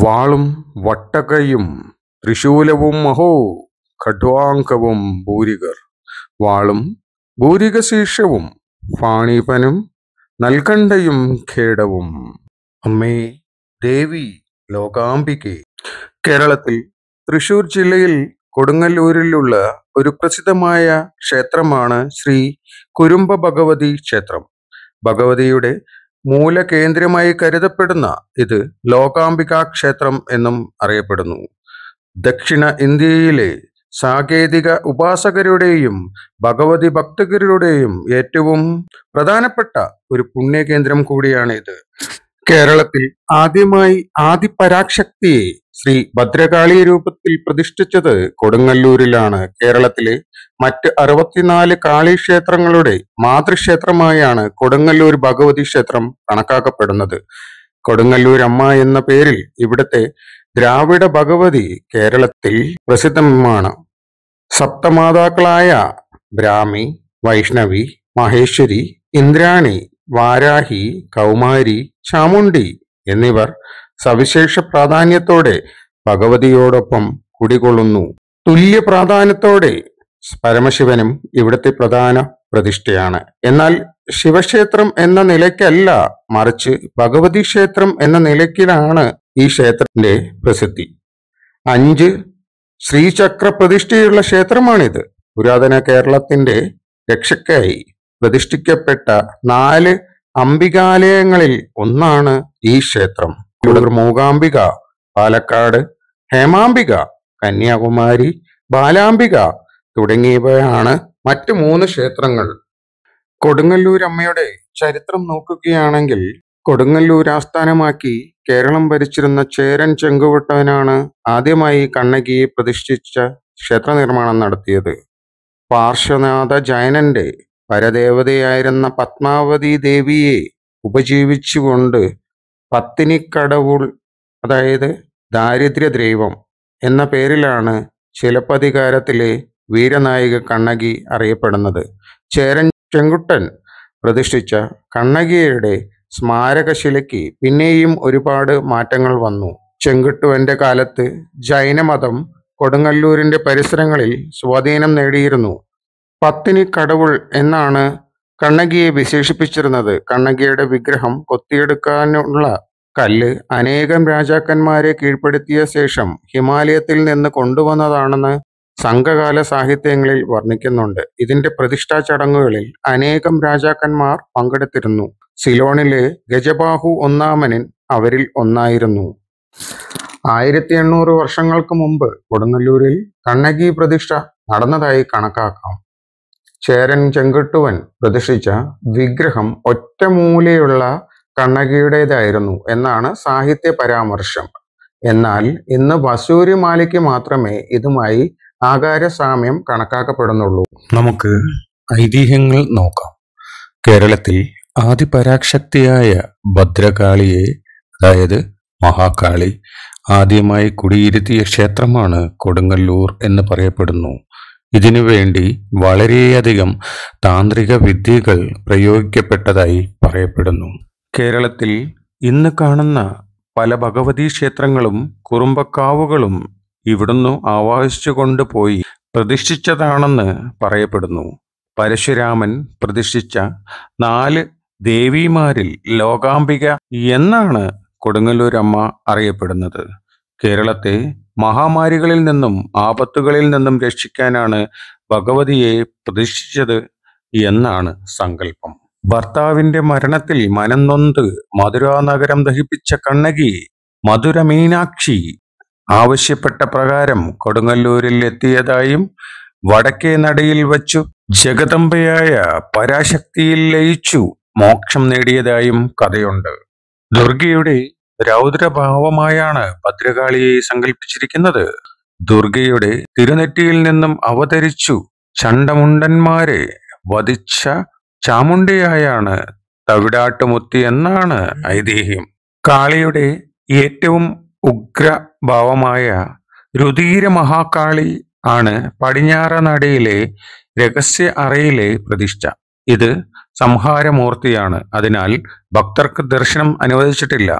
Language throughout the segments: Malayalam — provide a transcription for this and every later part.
വാളും വട്ടകയും ത്രിശൂലവും മഹോ ഖഡ്വാങ്കവും ഭൂരികർ വാളും ഭൂരികശീർഷവും ഫാണിപനും നൽകണ്ടയും ഖേടവും അമ്മേ ദേവി ലോകാംബിക കേരളത്തിൽ തൃശൂർ ജില്ലയിൽ കൊടുങ്ങല്ലൂരിലുള്ള ഒരു പ്രസിദ്ധമായ ക്ഷേത്രമാണ് ശ്രീ കുരുമ്പ ഭഗവതി ക്ഷേത്രം ഭഗവതിയുടെ മൂലകേന്ദ്രമായി കരുതപ്പെടുന്ന ഇത് ലോകാംബിക ക്ഷേത്രം എന്നും അറിയപ്പെടുന്നു ദക്ഷിണ ഇന്ത്യയിലെ സാങ്കേതിക ഉപാസകരുടെയും ഭഗവതി ഭക്തകരുടെയും ഏറ്റവും പ്രധാനപ്പെട്ട ഒരു പുണ്യകേന്ദ്രം കൂടിയാണ് ഇത് കേരളത്തിൽ ആദ്യമായി ആദിപരാശക്തിയെ ശ്രീ ഭദ്രകാളി രൂപത്തിൽ പ്രതിഷ്ഠിച്ചത് കൊടുങ്ങല്ലൂരിലാണ് കേരളത്തിലെ മറ്റ് അറുപത്തിനാല് ക്ഷേത്രങ്ങളുടെ മാതൃക്ഷേത്രമായാണ് കൊടുങ്ങല്ലൂർ ഭഗവതി ക്ഷേത്രം കണക്കാക്കപ്പെടുന്നത് കൊടുങ്ങല്ലൂരമ്മ എന്ന പേരിൽ ഇവിടുത്തെ ദ്രാവിഡ ഭഗവതി കേരളത്തിൽ പ്രസിദ്ധമാണ് സപ്തമാതാക്കളായ ബ്രാഹ്മി വൈഷ്ണവി മഹേശ്വരി ഇന്ദ്രാണി വാരാഹി കൗമാരി ചാമുണ്ടി എന്നിവർ സവിശേഷ പ്രാധാന്യത്തോടെ ഭഗവതിയോടൊപ്പം കുടികൊള്ളുന്നു തുല്യ പ്രാധാന്യത്തോടെ പരമശിവനും ഇവിടുത്തെ പ്രധാന പ്രതിഷ്ഠയാണ് എന്നാൽ ശിവക്ഷേത്രം എന്ന നിലയ്ക്കല്ല മറിച്ച് ഭഗവതി ക്ഷേത്രം എന്ന നിലയ്ക്കിലാണ് ഈ ക്ഷേത്രത്തിന്റെ പ്രസിദ്ധി അഞ്ച് ശ്രീചക്ര പ്രതിഷ്ഠയുള്ള ക്ഷേത്രമാണിത് പുരാതന കേരളത്തിന്റെ രക്ഷയ്ക്കായി പ്രതിഷ്ഠിക്കപ്പെട്ട നാല് അംബികാലയങ്ങളിൽ ഒന്നാണ് ഈ ക്ഷേത്രം മൂകാംബിക പാലക്കാട് ഹേമാംബിക കന്യാകുമാരി ബാലാംബിക തുടങ്ങിയവയാണ് മറ്റു മൂന്ന് ക്ഷേത്രങ്ങൾ കൊടുങ്ങല്ലൂരമ്മയുടെ ചരിത്രം നോക്കുകയാണെങ്കിൽ കൊടുങ്ങല്ലൂർ ആസ്ഥാനമാക്കി കേരളം ഭരിച്ചിരുന്ന ചേരൻ ചെങ്കുവട്ടവനാണ് ആദ്യമായി കണ്ണകിയെ പ്രതിഷ്ഠിച്ച ക്ഷേത്ര നിർമ്മാണം നടത്തിയത് പാർശ്വനാഥ ജയനന്റെ പരദേവതയായിരുന്ന പത്മാവതി ദേവിയെ ഉപജീവിച്ചുകൊണ്ട് പത്തിനിക്കടവുൾ അതായത് ദാരിദ്ര്യ ദൈവം എന്ന പേരിലാണ് ശിലപ്പതികാരത്തിലെ വീരനായിക കണ്ണകി അറിയപ്പെടുന്നത് ചേരൻ ചെങ്കുട്ടൻ പ്രതിഷ്ഠിച്ച കണ്ണകിയുടെ സ്മാരകശിലയ്ക്ക് പിന്നെയും ഒരുപാട് മാറ്റങ്ങൾ വന്നു ചെങ്കുട്ടുവന്റെ കാലത്ത് ജൈനമതം കൊടുങ്ങല്ലൂരിന്റെ പരിസരങ്ങളിൽ സ്വാധീനം നേടിയിരുന്നു പത്തിനി കടവുൾ എന്നാണ് കണ്ണകിയെ വിശേഷിപ്പിച്ചിരുന്നത് കണ്ണകിയുടെ വിഗ്രഹം കൊത്തിയെടുക്കാനുള്ള കല്ല് അനേകം രാജാക്കന്മാരെ കീഴ്പ്പെടുത്തിയ ശേഷം ഹിമാലയത്തിൽ നിന്ന് കൊണ്ടുവന്നതാണെന്ന് സംഘകാല സാഹിത്യങ്ങളിൽ വർണ്ണിക്കുന്നുണ്ട് ഇതിന്റെ പ്രതിഷ്ഠാ ചടങ്ങുകളിൽ അനേകം രാജാക്കന്മാർ പങ്കെടുത്തിരുന്നു സിലോണിലെ ഗജബാഹു ഒന്നാമനൻ അവരിൽ ഒന്നായിരുന്നു ആയിരത്തി എണ്ണൂറ് വർഷങ്ങൾക്ക് മുമ്പ് കൊടുങ്ങല്ലൂരിൽ കണ്ണകി പ്രതിഷ്ഠ നടന്നതായി കണക്കാക്കാം ചേരൻ ചെങ്കട്ടുവൻ പ്രതിഷ്ഠിച്ച വിഗ്രഹം ഒറ്റമൂലയുള്ള കണ്ണകിയുടേതായിരുന്നു എന്നാണ് സാഹിത്യ പരാമർശം എന്നാൽ ഇന്ന് വസൂരി മാലയ്ക്ക് മാത്രമേ ഇതുമായി ആകാര സാമ്യം കണക്കാക്കപ്പെടുന്നുള്ളൂ നമുക്ക് ഐതിഹ്യങ്ങൾ നോക്കാം കേരളത്തിൽ ആദിപരാശക്തിയായ ഭദ്രകാളിയെ അതായത് മഹാകാളി ആദ്യമായി കുടിയിരുത്തിയ ക്ഷേത്രമാണ് കൊടുങ്ങല്ലൂർ എന്ന് പറയപ്പെടുന്നു ഇതിനുവേണ്ടി വളരെയധികം താന്ത്രിക വിദ്യകൾ പ്രയോഗിക്കപ്പെട്ടതായി പറയപ്പെടുന്നു കേരളത്തിൽ ഇന്ന് കാണുന്ന പല ഭഗവതി ക്ഷേത്രങ്ങളും കുറുമ്പക്കാവുകളും ഇവിടുന്ന് ആവാഹിച്ചു കൊണ്ടുപോയി പ്രതിഷ്ഠിച്ചതാണെന്ന് പറയപ്പെടുന്നു പരശുരാമൻ പ്രതിഷ്ഠിച്ച നാല് ദേവിമാരിൽ ലോകാംബിക എന്നാണ് കൊടുങ്ങല്ലൂരമ്മ അറിയപ്പെടുന്നത് കേരളത്തെ മഹാമാരികളിൽ നിന്നും ആപത്തുകളിൽ നിന്നും രക്ഷിക്കാനാണ് ഭഗവതിയെ പ്രതിഷ്ഠിച്ചത് എന്നാണ് സങ്കല്പം ഭർത്താവിന്റെ മരണത്തിൽ മനംനൊന്ത് മധുരാ ദഹിപ്പിച്ച കണ്ണകി മധുര മീനാക്ഷി ആവശ്യപ്പെട്ട പ്രകാരം കൊടുങ്ങല്ലൂരിൽ എത്തിയതായും വടക്കേ നടയിൽ വച്ചു ജഗദമ്പയായ പരാശക്തിയിൽ ലയിച്ചു മോക്ഷം നേടിയതായും കഥയുണ്ട് ദുർഗയുടെ രൗദ്രഭാവമായാണ് ഭദ്രകാളിയെ സങ്കല്പിച്ചിരിക്കുന്നത് ദുർഗയുടെ തിരുനെറ്റിയിൽ നിന്നും അവതരിച്ചു ചണ്ടമുണ്ടന്മാരെ വധിച്ച ചാമുണ്ടയായാണ് തവിടാട്ടുമുത്തി എന്നാണ് ഐതിഹ്യം കാളിയുടെ ഏറ്റവും ഉഗ്രഭാവമായ രുധീര മഹാകാളി ആണ് പടിഞ്ഞാറ നടയിലെ രഹസ്യ അറയിലെ പ്രതിഷ്ഠ ഇത് സംഹാരമൂർത്തിയാണ് അതിനാൽ ഭക്തർക്ക് ദർശനം അനുവദിച്ചിട്ടില്ല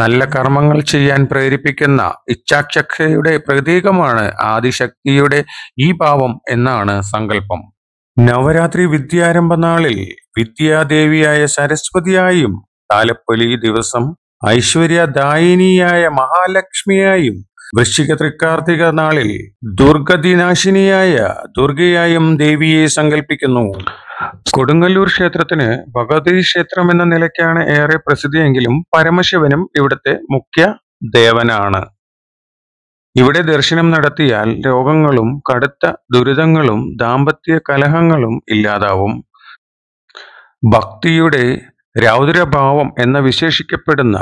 നല്ല കർമ്മങ്ങൾ ചെയ്യാൻ പ്രേരിപ്പിക്കുന്ന ഇച്ഛാശക്തിയുടെ പ്രതീകമാണ് ആദിശക്തിയുടെ ഈ ഭാവം എന്നാണ് സങ്കല്പം നവരാത്രി വിദ്യാരംഭ നാളിൽ വിദ്യാദേവിയായ സരസ്വതിയായും താലപ്പൊലി ദിവസം ഐശ്വര്യദായിനിയായ മഹാലക്ഷ്മിയായും വൃശ്ചിക തൃക്കാർത്തിക നാളിൽ ദുർഗതിനാശിനിയായ ദുർഗയായും ദേവിയെ സങ്കല്പിക്കുന്നു കൊടുങ്ങല്ലൂർ ക്ഷേത്രത്തിന് ഭഗവതി ക്ഷേത്രം എന്ന നിലയ്ക്കാണ് ഏറെ പ്രസിദ്ധിയെങ്കിലും പരമശിവനും ഇവിടുത്തെ മുഖ്യ ദേവനാണ് ഇവിടെ ദർശനം നടത്തിയാൽ രോഗങ്ങളും കടുത്ത ദുരിതങ്ങളും ദാമ്പത്യ കലഹങ്ങളും ഇല്ലാതാവും ഭക്തിയുടെ രൗദ്രഭാവം എന്ന് വിശേഷിക്കപ്പെടുന്ന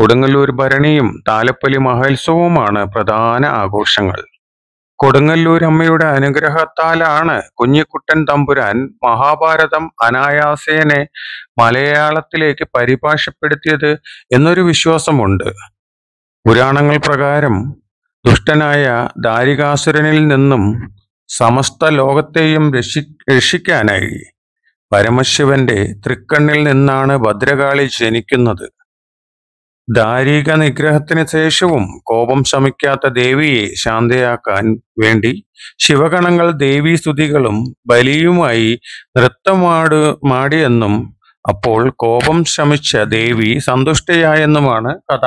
കൊടുങ്ങല്ലൂർ ഭരണിയും താലപ്പലി മഹോത്സവവുമാണ് പ്രധാന ആഘോഷങ്ങൾ കൊടുങ്ങല്ലൂർ അമ്മയുടെ അനുഗ്രഹത്താലാണ് കുഞ്ഞിക്കുട്ടൻ തമ്പുരാൻ മഹാഭാരതം അനായാസേനെ മലയാളത്തിലേക്ക് പരിഭാഷപ്പെടുത്തിയത് എന്നൊരു വിശ്വാസമുണ്ട് പുരാണങ്ങൾ പ്രകാരം ദുഷ്ടനായ ദാരികാസുരനിൽ നിന്നും സമസ്ത ലോകത്തെയും രക്ഷി രക്ഷിക്കാനായി പരമശിവന്റെ തൃക്കണ്ണിൽ നിന്നാണ് ഭദ്രകാളി ജനിക്കുന്നത് ദാരിക നിഗ്രഹത്തിന് ശേഷവും കോപം ശമിക്കാത്ത ദേവിയെ ശാന്തയാക്കാൻ വേണ്ടി ശിവഗണങ്ങൾ സ്തുതികളും ബലിയുമായി നൃത്തമാട് മാടിയെന്നും അപ്പോൾ കോപം ശമിച്ച ദേവി സന്തുഷ്ടയായെന്നുമാണ് കഥ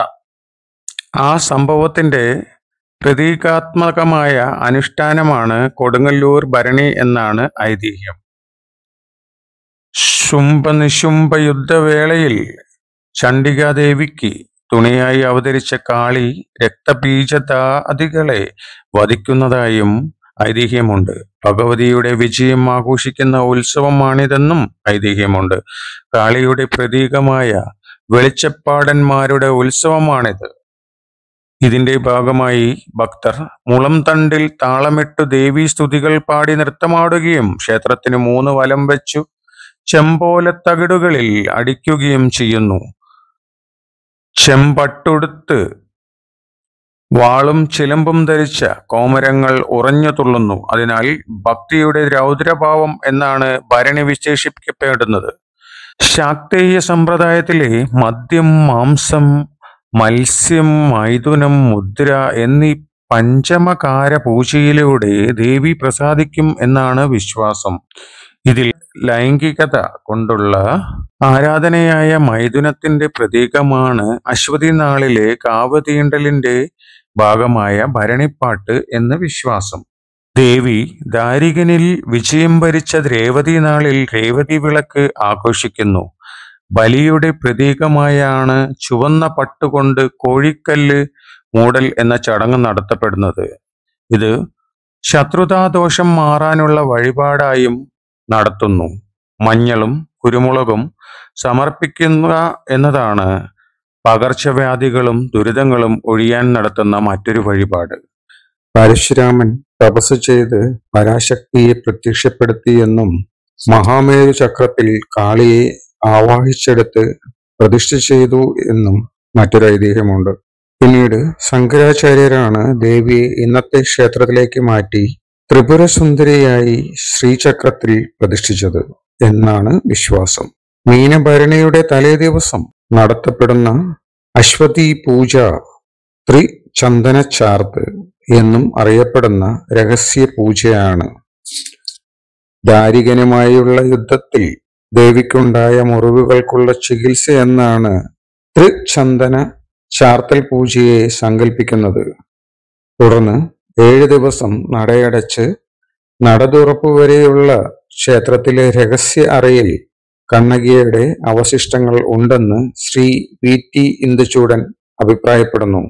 ആ സംഭവത്തിന്റെ പ്രതീകാത്മകമായ അനുഷ്ഠാനമാണ് കൊടുങ്ങല്ലൂർ ഭരണി എന്നാണ് ഐതിഹ്യം ശുംഭനിശുംഭയുദ്ധവേളയിൽ ചണ്ഡികാദേവിക്ക് തുണയായി അവതരിച്ച കാളി രക്തബീജതാദികളെ വധിക്കുന്നതായും ഐതിഹ്യമുണ്ട് ഭഗവതിയുടെ വിജയം ആഘോഷിക്കുന്ന ഉത്സവമാണിതെന്നും ഐതിഹ്യമുണ്ട് കാളിയുടെ പ്രതീകമായ വെളിച്ചപ്പാടന്മാരുടെ ഉത്സവമാണിത് ഇതിന്റെ ഭാഗമായി ഭക്തർ മുളം തണ്ടിൽ താളമിട്ടു ദേവീ സ്തുതികൾ പാടി നൃത്തമാടുകയും ക്ഷേത്രത്തിന് മൂന്ന് വലം വെച്ചു തകിടുകളിൽ അടിക്കുകയും ചെയ്യുന്നു ചെമ്പട്ടുടുത്ത് വാളും ചിലമ്പും ധരിച്ച കോമരങ്ങൾ ഉറഞ്ഞു തുള്ളുന്നു അതിനാൽ ഭക്തിയുടെ രൗദ്രഭാവം എന്നാണ് ഭരണി വിശേഷിപ്പിക്കപ്പെടുന്നത് ശാക്തേയ സമ്പ്രദായത്തിലെ മദ്യം മാംസം മത്സ്യം മൈഥുനം മുദ്ര എന്നീ പഞ്ചമകാര പൂജയിലൂടെ ദേവി പ്രസാദിക്കും എന്നാണ് വിശ്വാസം ഇതിൽ ലൈംഗികത കൊണ്ടുള്ള ആരാധനയായ മൈഥുനത്തിന്റെ പ്രതീകമാണ് അശ്വതി നാളിലെ കാവതീണ്ടലിന്റെ ഭാഗമായ ഭരണിപ്പാട്ട് എന്ന വിശ്വാസം ദേവി ദാരികനിൽ വിജയം ഭരിച്ച രേവതി നാളിൽ രേവതി വിളക്ക് ആഘോഷിക്കുന്നു ബലിയുടെ പ്രതീകമായാണ് ചുവന്ന പട്ടുകൊണ്ട് കോഴിക്കല്ല് മൂടൽ എന്ന ചടങ്ങ് നടത്തപ്പെടുന്നത് ഇത് ശത്രുതാദോഷം മാറാനുള്ള വഴിപാടായും നടത്തുന്നു മഞ്ഞളും കുരുമുളകും സമർപ്പിക്കുക എന്നതാണ് പകർച്ചവ്യാധികളും ദുരിതങ്ങളും ഒഴിയാൻ നടത്തുന്ന മറ്റൊരു വഴിപാട് പരശുരാമൻ തപസ് ചെയ്ത് പരാശക്തിയെ പ്രത്യക്ഷപ്പെടുത്തിയെന്നും മഹാമേരു ചക്രത്തിൽ കാളിയെ ആവാഹിച്ചെടുത്ത് പ്രതിഷ്ഠ ചെയ്തു എന്നും മറ്റൊരു ഐതിഹ്യമുണ്ട് പിന്നീട് ശങ്കരാചാര്യരാണ് ദേവിയെ ഇന്നത്തെ ക്ഷേത്രത്തിലേക്ക് മാറ്റി ത്രിപുരസുന്ദരിയായി ശ്രീചക്രത്തിൽ പ്രതിഷ്ഠിച്ചത് എന്നാണ് വിശ്വാസം മീനഭരണിയുടെ തലേ ദിവസം നടത്തപ്പെടുന്ന അശ്വതി പൂജ ചാർത്ത് എന്നും അറിയപ്പെടുന്ന രഹസ്യ പൂജയാണ് ദാരികനുമായുള്ള യുദ്ധത്തിൽ ദേവിക്കുണ്ടായ മുറിവുകൾക്കുള്ള ചികിത്സ എന്നാണ് തൃചന്ദന ചാർത്തൽ പൂജയെ സങ്കല്പിക്കുന്നത് തുടർന്ന് ഏഴ് ദിവസം നടയടച്ച് നടതുറപ്പ് വരെയുള്ള ക്ഷേത്രത്തിലെ രഹസ്യ അറയിൽ കണ്ണകിയുടെ അവശിഷ്ടങ്ങൾ ഉണ്ടെന്ന് ശ്രീ വി ടി ഇന്ദുചൂടൻ അഭിപ്രായപ്പെടുന്നു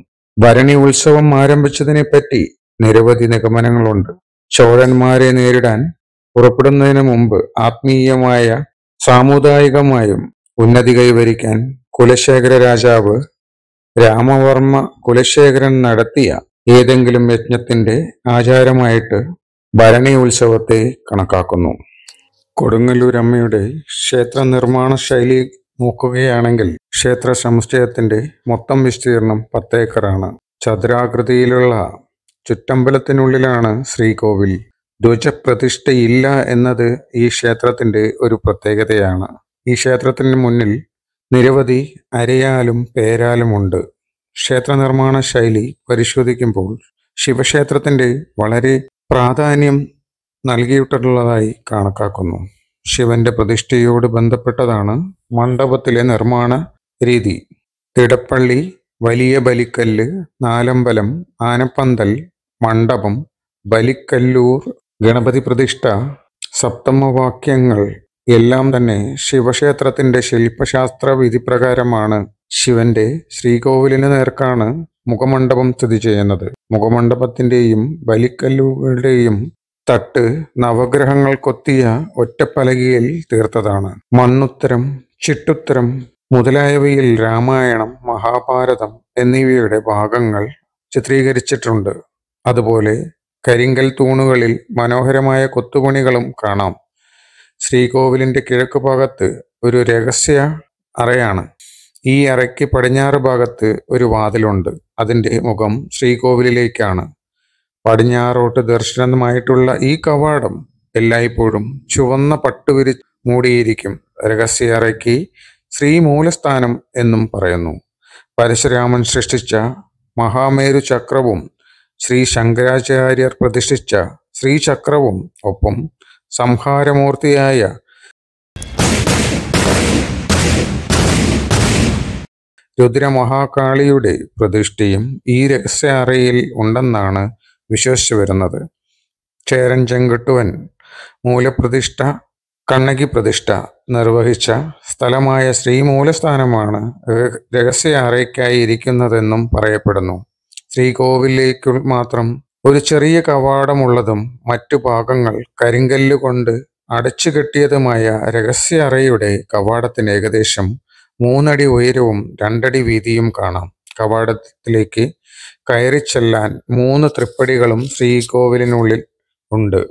ഭരണി ഉത്സവം ആരംഭിച്ചതിനെപ്പറ്റി നിരവധി നിഗമനങ്ങളുണ്ട് ചോഴന്മാരെ നേരിടാൻ പുറപ്പെടുന്നതിന് മുമ്പ് ആത്മീയമായ സാമുദായികമായും ഉന്നതി കൈവരിക്കാൻ കുലശേഖര രാജാവ് രാമവർമ്മ കുലശേഖരൻ നടത്തിയ ഏതെങ്കിലും യജ്ഞത്തിന്റെ ആചാരമായിട്ട് ഭരണി ഉത്സവത്തെ കണക്കാക്കുന്നു കൊടുങ്ങല്ലൂർ അമ്മയുടെ ക്ഷേത്ര നിർമ്മാണ ശൈലി നോക്കുകയാണെങ്കിൽ ക്ഷേത്ര സമുച്ചയത്തിന്റെ മൊത്തം വിസ്തീർണം പത്തേക്കറാണ് ചതുരാകൃതിയിലുള്ള ചുറ്റമ്പലത്തിനുള്ളിലാണ് ശ്രീകോവിൽ ധ്വജപ്രതിഷ്ഠയില്ല എന്നത് ഈ ക്ഷേത്രത്തിന്റെ ഒരു പ്രത്യേകതയാണ് ഈ ക്ഷേത്രത്തിന് മുന്നിൽ നിരവധി അരയാലും ഉണ്ട് ക്ഷേത്രനിർമ്മാണ ശൈലി പരിശോധിക്കുമ്പോൾ ശിവക്ഷേത്രത്തിൻ്റെ വളരെ പ്രാധാന്യം നൽകിയിട്ടുള്ളതായി കണക്കാക്കുന്നു ശിവന്റെ പ്രതിഷ്ഠയോട് ബന്ധപ്പെട്ടതാണ് മണ്ഡപത്തിലെ നിർമ്മാണ രീതി തിടപ്പള്ളി വലിയ ബലിക്കല്ല് നാലമ്പലം ആനപ്പന്തൽ മണ്ഡപം ബലിക്കല്ലൂർ ഗണപതി പ്രതിഷ്ഠ സപ്തമവാക്യങ്ങൾ എല്ലാം തന്നെ ശിവക്ഷേത്രത്തിൻ്റെ ശില്പശാസ്ത്ര വിധിപ്രകാരമാണ് ശിവന്റെ ശ്രീകോവിലിന് നേർക്കാണ് മുഖമണ്ഡപം സ്ഥിതി ചെയ്യുന്നത് മുഖമണ്ഡപത്തിന്റെയും ബലിക്കല്ലുകളുടെയും തട്ട് നവഗ്രഹങ്ങൾ കൊത്തിയ ഒറ്റപ്പലകയിൽ തീർത്തതാണ് മണ്ണുത്തരം ചിട്ടുത്തരം മുതലായവയിൽ രാമായണം മഹാഭാരതം എന്നിവയുടെ ഭാഗങ്ങൾ ചിത്രീകരിച്ചിട്ടുണ്ട് അതുപോലെ കരിങ്കൽ തൂണുകളിൽ മനോഹരമായ കൊത്തുപണികളും കാണാം ശ്രീകോവിലിന്റെ കിഴക്ക് ഭാഗത്ത് ഒരു രഹസ്യ അറയാണ് ഈ അറയ്ക്ക് പടിഞ്ഞാറ് ഭാഗത്ത് ഒരു വാതിലുണ്ട് അതിൻ്റെ മുഖം ശ്രീകോവിലേക്കാണ് പടിഞ്ഞാറോട്ട് ദർശനമായിട്ടുള്ള ഈ കവാടം എല്ലായ്പ്പോഴും ചുവന്ന പട്ടുവിരി മൂടിയിരിക്കും രഹസ്യ അറയ്ക്ക് ശ്രീമൂലസ്ഥാനം എന്നും പറയുന്നു പരശുരാമൻ സൃഷ്ടിച്ച മഹാമേരു ചക്രവും ശ്രീ ശങ്കരാചാര്യർ പ്രതിഷ്ഠിച്ച ശ്രീചക്രവും ഒപ്പം സംഹാരമൂർത്തിയായ രുദ്രമഹാകാളിയുടെ പ്രതിഷ്ഠയും ഈ രഹസ്യ അറയിൽ ഉണ്ടെന്നാണ് വിശ്വസിച്ചു വരുന്നത് ചേരൻ ചെങ്കട്ടുവൻ മൂലപ്രതിഷ്ഠ കണ്ണകി പ്രതിഷ്ഠ നിർവഹിച്ച സ്ഥലമായ ശ്രീമൂലസ്ഥാനമാണ് അറയ്ക്കായി ഇരിക്കുന്നതെന്നും പറയപ്പെടുന്നു ശ്രീകോവിലേക്ക് മാത്രം ഒരു ചെറിയ കവാടമുള്ളതും മറ്റു ഭാഗങ്ങൾ കരിങ്കല്ലുകൊണ്ട് അടച്ചുകെട്ടിയതുമായ രഹസ്യ അറയുടെ കവാടത്തിന് ഏകദേശം മൂന്നടി ഉയരവും രണ്ടടി വീതിയും കാണാം കവാടത്തിലേക്ക് കയറി ചെല്ലാൻ മൂന്ന് തൃപ്പടികളും ശ്രീകോവിലിനുള്ളിൽ ഉണ്ട്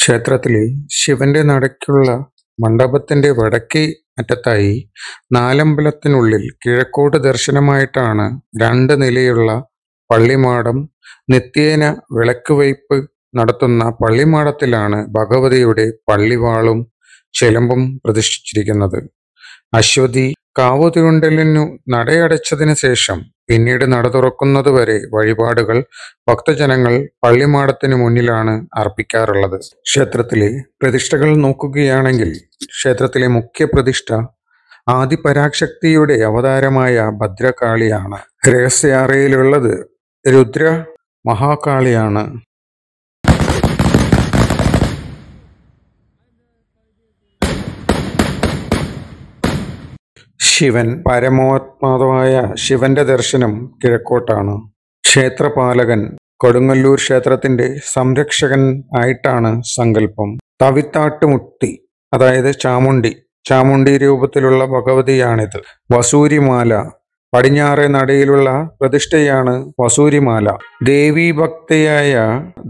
ക്ഷേത്രത്തിലെ ശിവന്റെ നടയ്ക്കുള്ള മണ്ഡപത്തിന്റെ വടക്കേ അറ്റത്തായി നാലമ്പലത്തിനുള്ളിൽ കിഴക്കോട്ട് ദർശനമായിട്ടാണ് രണ്ട് നിലയുള്ള പള്ളിമാടം നിത്യേന വിളക്ക് വയ്പ് നടത്തുന്ന പള്ളിമാടത്തിലാണ് ഭഗവതിയുടെ പള്ളിവാളും ചെലമ്പും പ്രതിഷ്ഠിച്ചിരിക്കുന്നത് അശ്വതി കാവുതിരുണ്ടലിനു നടയടച്ചതിനു ശേഷം പിന്നീട് നട തുറക്കുന്നതുവരെ വഴിപാടുകൾ ഭക്തജനങ്ങൾ പള്ളിമാടത്തിനു മുന്നിലാണ് അർപ്പിക്കാറുള്ളത് ക്ഷേത്രത്തിലെ പ്രതിഷ്ഠകൾ നോക്കുകയാണെങ്കിൽ ക്ഷേത്രത്തിലെ മുഖ്യ പ്രതിഷ്ഠ ആദിപരാശക്തിയുടെ അവതാരമായ ഭദ്രകാളിയാണ് രഹസ്യാറയിലുള്ളത് രുദ്ര മഹാകാളിയാണ് ശിവൻ പരമോത്മാതമായ ശിവന്റെ ദർശനം കിഴക്കോട്ടാണ് ക്ഷേത്രപാലകൻ കൊടുങ്ങല്ലൂർ ക്ഷേത്രത്തിന്റെ സംരക്ഷകൻ ആയിട്ടാണ് സങ്കല്പം തവിത്താട്ടുമുട്ടി അതായത് ചാമുണ്ടി ചാമുണ്ടി രൂപത്തിലുള്ള ഭഗവതിയാണിത് വസൂരിമാല പടിഞ്ഞാറെ നടയിലുള്ള പ്രതിഷ്ഠയാണ് വസൂരിമാല ദേവീഭക്തയായ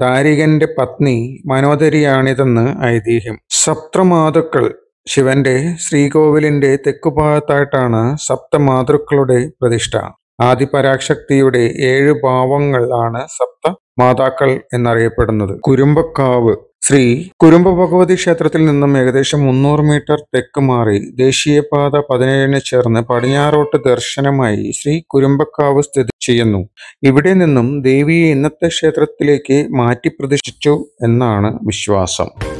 ദാരികന്റെ പത്നി മനോദരിയാണിതെന്ന് ഐതിഹ്യം സപ്തമാതുക്കൾ ശിവന്റെ ശ്രീകോവിലിന്റെ തെക്കുഭാഗത്തായിട്ടാണ് സപ്തമാതൃക്കളുടെ പ്രതിഷ്ഠ ആദിപരാശക്തിയുടെ ഏഴ് ഭാവങ്ങൾ ആണ് സപ്ത മാതാക്കൾ എന്നറിയപ്പെടുന്നത് കുരുമ്പക്കാവ് ശ്രീ കുരുമ്പ ഭഗവതി ക്ഷേത്രത്തിൽ നിന്നും ഏകദേശം മുന്നൂറ് മീറ്റർ തെക്ക് മാറി ദേശീയപാത പതിനേഴിന് ചേർന്ന് പടിഞ്ഞാറോട്ട് ദർശനമായി ശ്രീ കുരുമ്പക്കാവ് സ്ഥിതി ചെയ്യുന്നു ഇവിടെ നിന്നും ദേവിയെ ഇന്നത്തെ ക്ഷേത്രത്തിലേക്ക് മാറ്റി പ്രതിഷ്ഠിച്ചു എന്നാണ് വിശ്വാസം